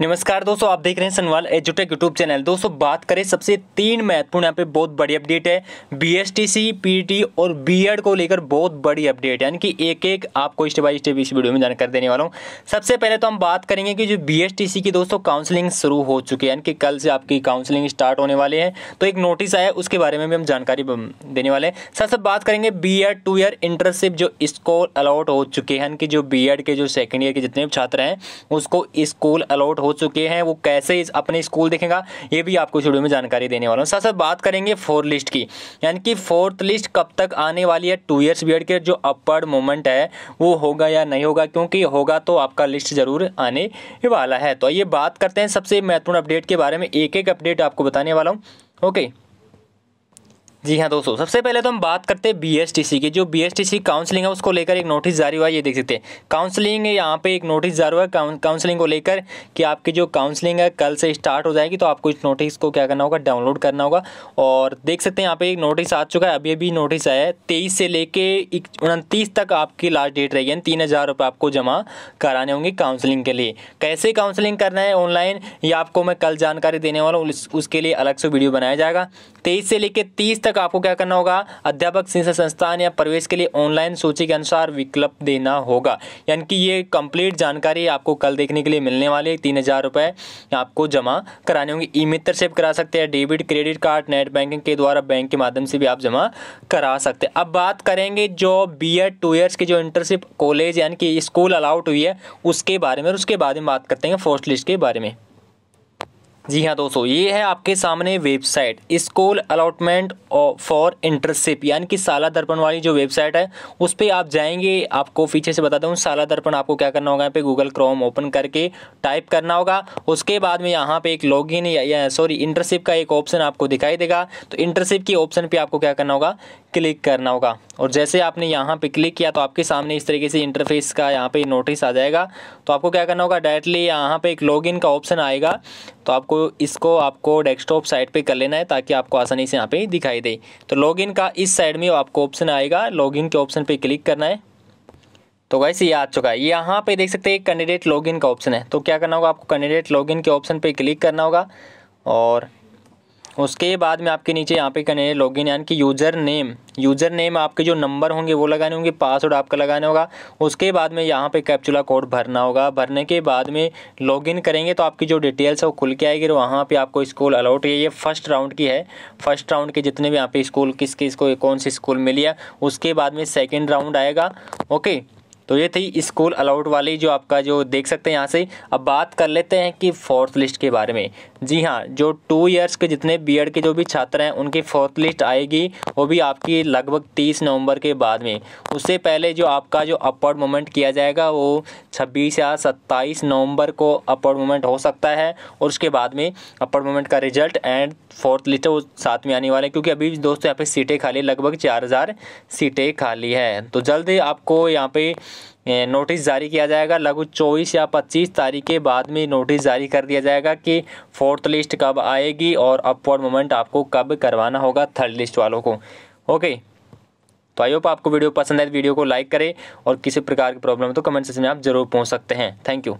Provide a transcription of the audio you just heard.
नमस्कार दोस्तों आप देख रहे हैं सनवाल एजुटेक यूट्यूब चैनल दोस्तों बात करें सबसे तीन महत्वपूर्ण यहाँ पे बहुत बड़ी अपडेट है बीएसटीसी पीटी e और बीएड e को लेकर बहुत बड़ी अपडेट यानी कि एक एक आपको स्टेप बाई स्टेप इस वीडियो में जानकारी देने वाला हूँ सबसे पहले तो हम बात करेंगे कि जो बी की दोस्तों काउंसिलिंग शुरू हो चुकी है यानी कि कल से आपकी काउंसलिंग स्टार्ट होने वाली है तो एक नोटिस आया उसके बारे में भी हम जानकारी देने वाले हैं साथ बात करेंगे B Ed two year internship जो स्कूल अलाउट हो चुके हैं यानी कि जो बी e के जो सेकेंड ईयर के जितने भी छात्र हैं उसको स्कूल अलाउट हो हो चुके हैं वो कैसे इस अपने स्कूल देखेगा ये भी आपको शुरू में जानकारी देने वाला हूँ साथ साथ बात करेंगे फोर्थ लिस्ट की यानी कि फोर्थ लिस्ट कब तक आने वाली है टू ईयर्स बी के जो अपर्ड मोमेंट है वो होगा या नहीं होगा क्योंकि होगा तो आपका लिस्ट ज़रूर आने वाला है तो ये बात करते हैं सबसे महत्वपूर्ण अपडेट के बारे में एक एक अपडेट आपको बताने वाला हूँ ओके जी हाँ दोस्तों सबसे पहले तो हम बात करते हैं बीएसटीसी की जो बीएसटीसी काउंसलिंग है उसको लेकर एक नोटिस जारी हुआ है ये देख सकते हैं काउंसलिंग यहाँ पे एक नोटिस जारी हुआ है काउंसलिंग को लेकर कि आपकी जो काउंसलिंग है कल से स्टार्ट हो जाएगी तो आपको इस नोटिस को क्या करना होगा डाउनलोड करना होगा और देख सकते हैं यहाँ पे एक नोटिस आ चुका है अभी अभी नोटिस आया है तेईस से लेके उनतीस तक आपकी लास्ट डेट रहेगी यानी तीन हज़ार रुपये आपको जमा कराने होंगे काउंसलिंग के लिए कैसे काउंसलिंग करना है ऑनलाइन ये आपको मैं कल जानकारी देने वाला हूँ उसके लिए अलग से वीडियो बनाया जाएगा तेईस से लेकर तीस तक आपको क्या करना होगा अध्यापक शिक्षा संस्थान या प्रवेश के लिए ऑनलाइन सूची के अनुसार विकल्प देना होगा यानी कि ये कंप्लीट जानकारी आपको कल देखने के लिए मिलने वाली है तीन हज़ार रुपये आपको जमा कराने होंगे ई मित्र से करा सकते हैं debit credit card net banking के द्वारा बैंक के माध्यम से भी आप जमा करा सकते हैं अब बात करेंगे जो बी एड टू ईयर्स की जो इंटरशिप कॉलेज यानी कि स्कूल अलाउट हुई है उसके बारे में और उसके बाद में बात करते हैं फोर्स लिस्ट के बारे में जी हाँ दोस्तों ये है आपके सामने website school allotment for internship यानी कि साला दर्पण वाली जो वेबसाइट है उस पर आप जाएंगे आपको पीछे से बता दूँ साला दर्पण आपको क्या करना होगा यहाँ पे गूगल क्रोम ओपन करके टाइप करना होगा उसके बाद में यहाँ पे एक लॉग इन सॉरी इंटरशिप का एक ऑप्शन आपको दिखाई देगा तो इंटरशिप की ऑप्शन पर आपको क्या करना होगा क्लिक करना होगा और जैसे आपने यहाँ पे क्लिक किया तो आपके सामने इस तरीके से इंटरफेस का यहाँ पे नोटिस आ जाएगा तो आपको क्या करना होगा डायरेक्टली यहाँ पे एक लॉगिन का ऑप्शन आएगा तो आपको इसको आपको डेस्कटॉप साइट पे कर लेना है ताकि आपको आसानी से यहाँ पे दिखाई दे तो लॉगिन का इस साइड में आपको ऑप्शन आएगा लॉगिन के ऑप्शन पे क्लिक करना है तो वैसे ये आ चुका है यहाँ पे देख सकते हैं कैंडिडेट लॉगिन का ऑप्शन है तो क्या करना होगा आपको कैंडिडेट लॉगिन के ऑप्शन पर क्लिक करना होगा और उसके बाद में आपके नीचे यहाँ पे करने लॉगिन यानी कि यूज़र नेम यूज़र नेम आपके जो नंबर होंगे वो लगाने होंगे पासवर्ड आपका लगाना होगा उसके बाद में यहाँ पे कैप्चुला कोड भरना होगा भरने के बाद में लॉगिन करेंगे तो आपकी जो डिटेल्स है वो खुल के आएगी वहाँ पर आपको स्कूल अलाउट है ये फर्स्ट राउंड की है फर्स्ट राउंड के जितने भी यहाँ पे स्कूल किस किस को कौन सी स्कूल मिली है उसके बाद में सेकेंड राउंड आएगा ओके तो ये थी स्कूल अलाउड वाली जो आपका जो देख सकते हैं यहाँ से अब बात कर लेते हैं कि फोर्थ लिस्ट के बारे में जी हाँ जो टू ईयर्स के जितने बी के जो भी छात्र हैं उनकी फोर्थ लिस्ट आएगी वो भी आपकी लगभग तीस नवंबर के बाद में उससे पहले जो आपका जो अपवर्ड मोमेंट किया जाएगा वो छब्बीस या सत्ताईस नवंबर को अपवर्ड मोमेंट हो सकता है और उसके बाद में अपवर्ड मोमेंट का रिजल्ट एंड फोर्थ लिस्ट है वो साथ में आने वाले हैं क्योंकि अभी दोस्तों यहाँ पर सीटें खाली लगभग चार हज़ार सीटें खाली हैं तो जल्द आपको यहाँ पर नोटिस जारी किया जाएगा लगभग चौबीस या पच्चीस तारीख के बाद में नोटिस जारी कर दिया जाएगा कि फोर्थ लिस्ट कब आएगी और अपवर्ड मोमेंट आपको कब करवाना होगा थर्ड लिस्ट वालों को ओके तो आई होप आपको वीडियो पसंद आए तो वीडियो को लाइक करें और किसी प्रकार की प्रॉब्लम तो कमेंट सेक्शन में आप जरूर पहुंच सकते हैं थैंक यू